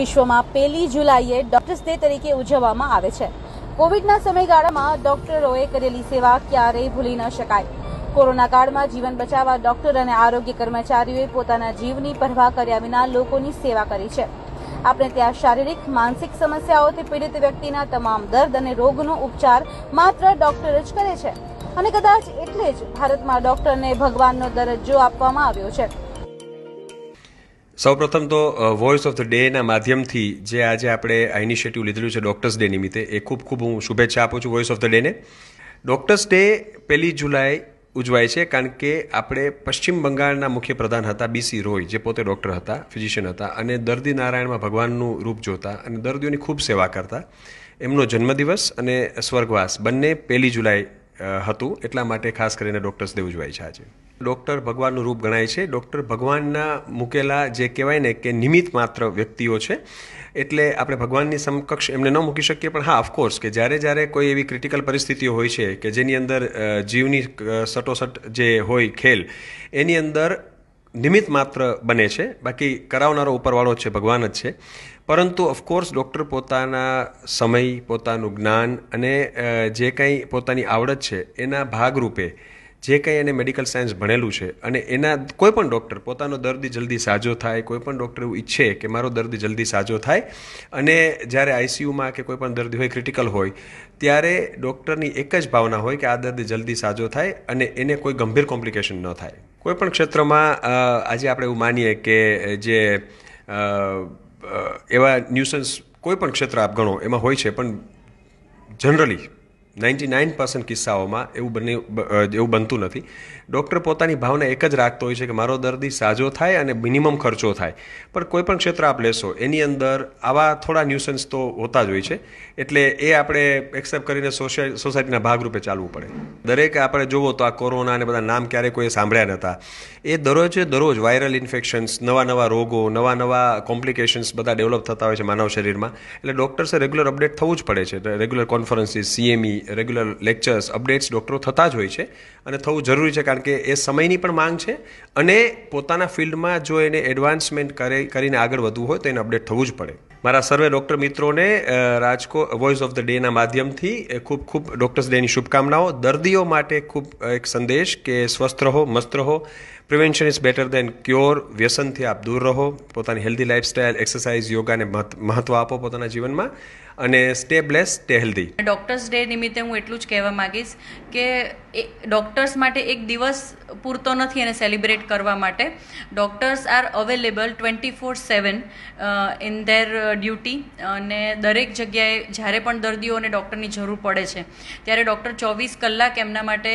વિશ્વમાં પહેલી જુલાઈએ ડોક્ટર્સ ડે તરીકે ઉજવવામાં આવે છે કોવિડના સમયગાળામાં ડોક્ટરોએ કરેલી સેવા ક્યારેય ભૂલી ન શકાય કોરોના કાળમાં જીવન બચાવવા ડોક્ટર અને આરોગ્ય કર્મચારીઓએ પોતાના જીવની પરવા કર્યા વિના લોકોની સેવા કરી છે આપણે ત્યાં શારીરિક માનસિક સમસ્યાઓથી પીડિત વ્યક્તિના તમામ દર્દ અને રોગનો ઉપચાર માત્ર ડોક્ટર જ કરે છે અને કદાચ એટલે જ ભારતમાં ડોક્ટરને ભગવાનનો દરજ્જો આપવામાં આવ્યો છે સૌપ્રથમ તો વોઇસ ઓફ ધ ડેના માધ્યમથી જે આજે આપણે આ ઇનિશિયેટિવ લીધેલું છે ડૉક્ટર્સ ડે નિમિત્તે એ ખૂબ ખૂબ હું શુભેચ્છા આપું છું વોઇસ ઓફ ધ ડેને ડૉક્ટર્સ ડે પહેલી જુલાઈ ઉજવાય છે કારણ કે આપણે પશ્ચિમ બંગાળના મુખ્ય પ્રધાન હતા બીસી રોય જે પોતે ડૉક્ટર હતા ફિઝિશિયન હતા અને દર્દી નારાયણમાં ભગવાનનું રૂપ જોતા અને દર્દીઓની ખૂબ સેવા કરતા એમનો જન્મદિવસ અને સ્વર્ગવાસ બંને પહેલી જુલાઈ હતું એટલા માટે ખાસ કરીને ડૉક્ટર્સ ડે ઉજવાય છે આજે ડૉક્ટર ભગવાનનું રૂપ ગણાય છે ડૉક્ટર ભગવાનના મૂકેલા જે કહેવાય ને કે નિમિત્ત માત્ર વ્યક્તિઓ છે એટલે આપણે ભગવાનની સમકક્ષ એમને ન મૂકી શકીએ પણ હા ઓફકોર્સ કે જ્યારે જ્યારે કોઈ એવી ક્રિટિકલ પરિસ્થિતિઓ હોય છે કે જેની અંદર જીવની સટોસટ જે હોય ખેલ એની અંદર નિમિત્ત માત્ર બને છે બાકી કરાવનારો ઉપરવાળો છે ભગવાન જ છે પરંતુ ઓફકોર્સ ડૉક્ટર પોતાના સમય પોતાનું જ્ઞાન અને જે કંઈ પોતાની આવડત છે એના ભાગરૂપે જે કંઈ એને મેડિકલ સાયન્સ ભણેલું છે અને એના કોઈ પણ ડૉક્ટર પોતાનો દર્દી જલ્દી સાજો થાય કોઈ પણ ડૉક્ટર એવું ઈચ્છે કે મારો દર્દી જલ્દી સાજો થાય અને જ્યારે આઈસીયુમાં કે કોઈ પણ દર્દી હોય ક્રિટિકલ હોય ત્યારે ડૉક્ટરની એક જ ભાવના હોય કે આ દર્દી જલ્દી સાજો થાય અને એને કોઈ ગંભીર કોમ્પ્લિકેશન ન થાય કોઈ પણ ક્ષેત્રમાં આજે આપણે એવું માનીએ કે જે એવા ન્યુસન્સ કોઈ પણ ક્ષેત્ર આપ ગણો એમાં હોય છે પણ જનરલી નાઇન્ટી નાઇન પર્સન્ટ કિસ્સાઓમાં એવું બની એવું બનતું નથી ડૉક્ટર પોતાની ભાવના એક જ રાખતો હોય છે કે મારો દર્દી સાજો થાય અને મિનિમમ ખર્ચો થાય પણ કોઈપણ ક્ષેત્ર આપ લેશો એની અંદર આવા થોડા ન્યુસન્સ તો હોતા જ હોય છે એટલે એ આપણે એક્સેપ્ટ કરીને સોશિયલ સોસાયટીના ભાગરૂપે ચાલવું પડે દરેક આપણે જુઓ તો આ કોરોના અને બધા નામ ક્યારેય કોઈએ સાંભળ્યા નહોતા એ દરરોજે દરરોજ વાયરલ ઇન્ફેક્શન્સ નવા નવા રોગો નવા નવા કોમ્પ્લિકેશન્સ બધા ડેવલપ થતા હોય છે માનવ શરીરમાં એટલે ડૉક્ટર્સે રેગ્યુલર અપડેટ થવું જ પડે છે regular conferences CME regular lectures updates ડૉક્ટરો થતા જ હોય છે અને થવું જરૂરી છે કારણ કે એ સમયની પણ માંગ છે અને પોતાના ફિલ્ડમાં જો એને એડવાન્સમેન્ટ કરે કરીને આગળ વધવું હોય તો એને અપડેટ થવું જ પડે મારા સર્વે ડૉક્ટર મિત્રોને રાજકોટ વોઇસ ઓફ ધ ડેના માધ્યમથી ખૂબ ખૂબ ડૉક્ટર્સ ડેની શુભકામનાઓ દર્દીઓ માટે ખૂબ એક સંદેશ કે સ્વસ્થ રહો મસ્ત રહો prevention is better than cure વ્યસનથી આપ દૂર રહો પોતાની હેલ્ધી લાઇફસ્ટાઇલ એક્સરસાઇઝ યોગાને મહત્ત્વ આપો પોતાના જીવનમાં અને stay bless bless healthy doctors day નિમિત્તે હું એટલું જ કહેવા માગીશ કે ડોક્ટર્સ માટે એક દિવસ પૂરતો નથી એને સેલિબ્રેટ કરવા માટે doctors are available twenty four seven in their duty અને દરેક જગ્યાએ જ્યારે પણ દર્દીઓને ડૉક્ટરની જરૂર પડે છે ત્યારે ડૉક્ટર ચોવીસ કલાક એમના માટે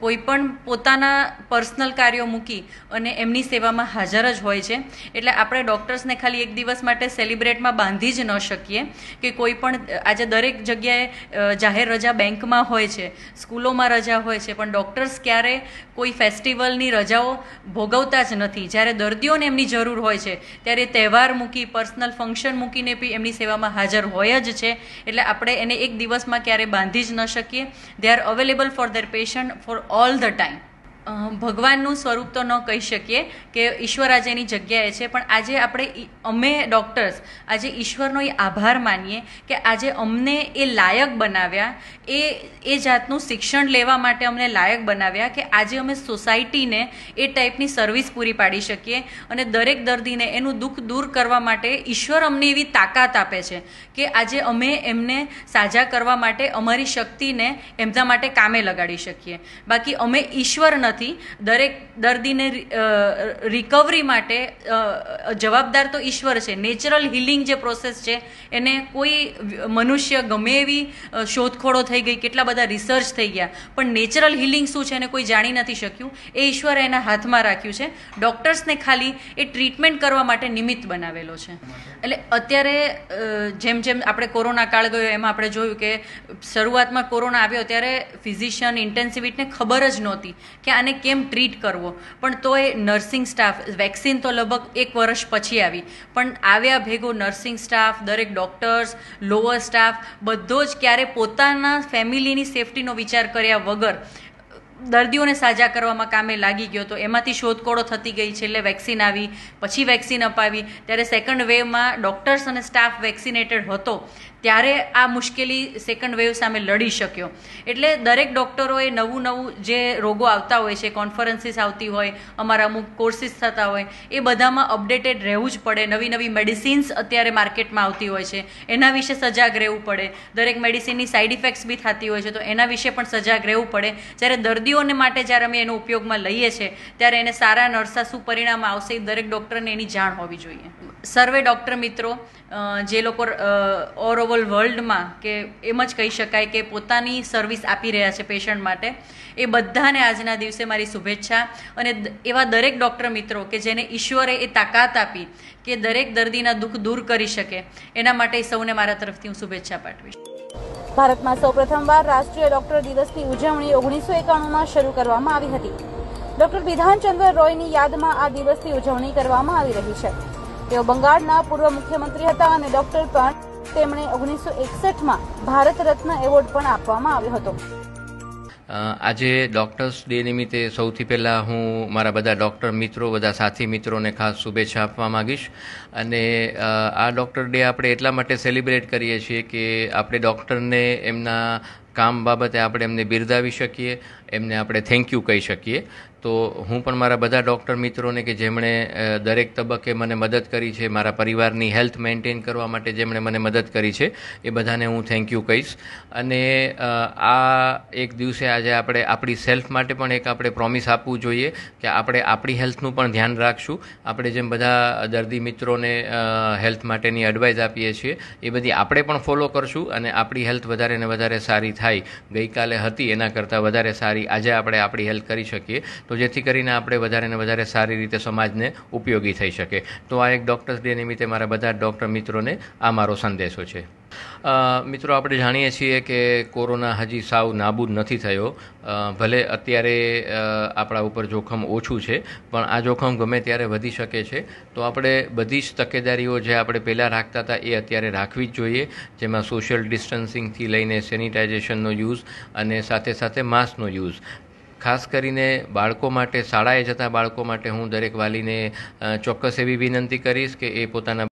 કોઈપણ પોતાના પર્સનલ કાર્યો મૂકી અને એમની સેવામાં હાજર જ હોય છે એટલે આપણે ડૉક્ટર્સને ખાલી એક દિવસ માટે સેલિબ્રેટમાં બાંધી જ ન શકીએ કે કોઈ પણ આજે દરેક જગ્યાએ જાહેર રજા બેંકમાં હોય છે સ્કૂલોમાં રજા હોય છે પણ ડૉક્ટર્સ ક્યારે કોઈ ફેસ્ટિવલની રજાઓ ભોગવતા જ નથી જ્યારે દર્દીઓને એમની જરૂર હોય છે ત્યારે તહેવાર મૂકી પર્સનલ ફંક્શન મૂકીને બી એમની સેવામાં હાજર હોય જ છે એટલે આપણે એને એક દિવસમાં ક્યારે બાંધી જ ન શકીએ they are available for their patient for all the time ભગવાનનું સ્વરૂપ તો ન કહી શકીએ કે ઈશ્વર આજે એની જગ્યાએ છે પણ આજે આપણે અમે ડૉક્ટર્સ આજે ઈશ્વરનો એ આભાર માનીએ કે આજે અમને એ લાયક બનાવ્યા એ એ જાતનું શિક્ષણ લેવા માટે અમને લાયક બનાવ્યા કે આજે અમે સોસાયટીને એ ટાઈપની સર્વિસ પૂરી પાડી શકીએ અને દરેક દર્દીને એનું દુઃખ દૂર કરવા માટે ઈશ્વર અમને એવી તાકાત આપે છે કે આજે અમે એમને સાજા કરવા માટે અમારી શક્તિને એમના માટે કામે લગાડી શકીએ બાકી અમે ઈશ્વર નથી નથી દરેક દર્દીને રિકવરી માટે જવાબદાર તો ઈશ્વર છે નેચરલ હિલિંગ જે પ્રોસેસ છે એને કોઈ મનુષ્ય ગમે એવી શોધખોળો થઈ ગઈ કેટલા બધા રિસર્ચ થઈ ગયા પણ નેચરલ હિલિંગ શું છે એને કોઈ જાણી નથી શક્યું એ ઈશ્વરે એના હાથમાં રાખ્યું છે ડૉક્ટર્સને ખાલી એ ટ્રીટમેન્ટ કરવા માટે નિમિત્ત બનાવેલો છે એટલે અત્યારે જેમ જેમ આપણે કોરોના કાળ ગયો એમાં આપણે જોયું કે શરૂઆતમાં કોરોના આવ્યો ત્યારે ફિઝિશિયન ઇન્ટેન્સિવિટને ખબર જ નહોતી કે આ આને કેમ ટ્રીટ કરવો પણ તો એ નર્સિંગ સ્ટાફ વેક્સિન તો લગભગ એક વર્ષ પછી આવી પણ આવ્યા ભેગો નર્સિંગ સ્ટાફ દરેક ડૉક્ટર્સ લોઅર સ્ટાફ બધો જ ક્યારે પોતાના ફેમિલીની સેફટીનો વિચાર કર્યા વગર દર્દીઓને સાજા કરવામાં કામે લાગી ગયો તો એમાંથી શોધખોળો થતી ગઈ છેલ્લે વેક્સિન આવી પછી વેક્સિન અપાવી ત્યારે સેકન્ડ વેવમાં ડૉક્ટર્સ અને સ્ટાફ વેક્સિનેટેડ હતો ત્યારે આ મુશ્કેલી સેકન્ડ વેવ સામે લડી શક્યો એટલે દરેક ડૉક્ટરોએ નવું નવું જે રોગો આવતા હોય છે કોન્ફરન્સીસ આવતી હોય અમારા અમુક કોર્સિસ થતા હોય એ બધામાં અપડેટેડ રહેવું જ પડે નવી નવી મેડિસિન્સ અત્યારે માર્કેટમાં આવતી હોય છે એના વિશે સજાગ રહેવું પડે દરેક મેડિસિનની સાઇડ ઇફેક્ટ્સ બી થતી હોય છે તો એના વિશે પણ સજાગ રહેવું પડે જ્યારે દર્દીઓને માટે જ્યારે અમે એનો ઉપયોગમાં લઈએ છીએ ત્યારે એને સારા નર્સા શું પરિણામ આવશે દરેક ડૉક્ટરને એની જાણ હોવી જોઈએ સર્વે ડૉક્ટર મિત્રો જે લોકો ઓલ ઓવર વર્લ્ડમાં કે એમ જ કહી શકાય કે પોતાની સર્વિસ આપી રહ્યા છે પેશન્ટ માટે એ બધાને આજના દિવસે મારી શુભેચ્છા અને એવા દરેક ડૉક્ટર મિત્રો કે જેને ઈશ્વરે એ તાકાત આપી કે દરેક દર્દીના દુઃખ દૂર કરી શકે એના માટે સૌને મારા તરફથી હું શુભેચ્છા પાઠવીશ ભારતમાં સૌ પ્રથમવાર રાષ્ટ્રીય ડૉક્ટર દિવસની ઉજવણી ઓગણીસો એકાણુંમાં શરૂ કરવામાં આવી હતી ડૉક્ટર વિધાનચંદ્ર રોયની યાદમાં આ દિવસની ઉજવણી કરવામાં આવી રહી છે તેઓ બંગાળના પૂર્વ મુખ્યમંત્રી હતા અને ડોક્ટર પણ તેમણે ઓગણીસો એકસઠમાં ભારત રત્ન એવોર્ડ પણ આપવામાં આવ્યો હતો આજે ડૉક્ટર્સ ડે નિમિત્તે સૌથી પહેલાં હું મારા બધા ડૉક્ટર મિત્રો બધા સાથી મિત્રોને ખાસ શુભેચ્છા આપવા માગીશ અને આ ડૉક્ટર ડે આપણે એટલા માટે સેલિબ્રેટ કરીએ છીએ કે આપણે ડૉક્ટરને એમના કામ બાબતે આપણે એમને બિરદાવી શકીએ એમને આપણે થેન્ક યુ કહી શકીએ તો હું પણ મારા બધા ડૉક્ટર મિત્રોને કે જેમણે દરેક તબક્કે મને મદદ કરી છે મારા પરિવારની હેલ્થ મેન્ટેન કરવા માટે જેમણે મને મદદ કરી છે એ બધાને હું થેન્ક યુ કહીશ અને આ એક દિવસે આજે આપણે આપણી સેલ્ફ માટે પણ એક આપણે પ્રોમિસ આપવું જોઈએ કે આપણે આપણી હેલ્થનું પણ ધ્યાન રાખશું આપણે જેમ બધા દર્દી મિત્રોને હેલ્થ માટેની એડવાઇસ આપીએ છીએ એ બધી આપણે પણ ફોલો કરશું અને આપણી હેલ્થ વધારે ને વધારે સારી થાય ગઈકાલે હતી એના કરતાં વધારે સારી આજે આપણે આપણી હેલ્થ કરી શકીએ તો તો જેથી કરીને આપણે વધારે ને વધારે સારી રીતે સમાજને ઉપયોગી થઈ શકે તો આ એક ડૉક્ટર્સ ડે નિમિત્તે મારા બધા ડૉક્ટર મિત્રોને આ મારો સંદેશો છે મિત્રો આપણે જાણીએ છીએ કે કોરોના હજી સાવ નાબૂદ નથી થયો ભલે અત્યારે આપણા ઉપર જોખમ ઓછું છે પણ આ જોખમ ગમે ત્યારે વધી શકે છે તો આપણે બધી જ તકેદારીઓ જે આપણે પહેલાં રાખતા હતા એ અત્યારે રાખવી જ જોઈએ જેમાં સોશિયલ ડિસ્ટન્સિંગથી લઈને સેનિટાઇઝેશનનો યુઝ અને સાથે સાથે માસ્કનો યુઝ ખાસ કરીને બાળકો માટે શાળાએ જતા બાળકો માટે હું દરેક વાલીને ચોક્કસ એવી વિનંતી કરીશ કે એ પોતાના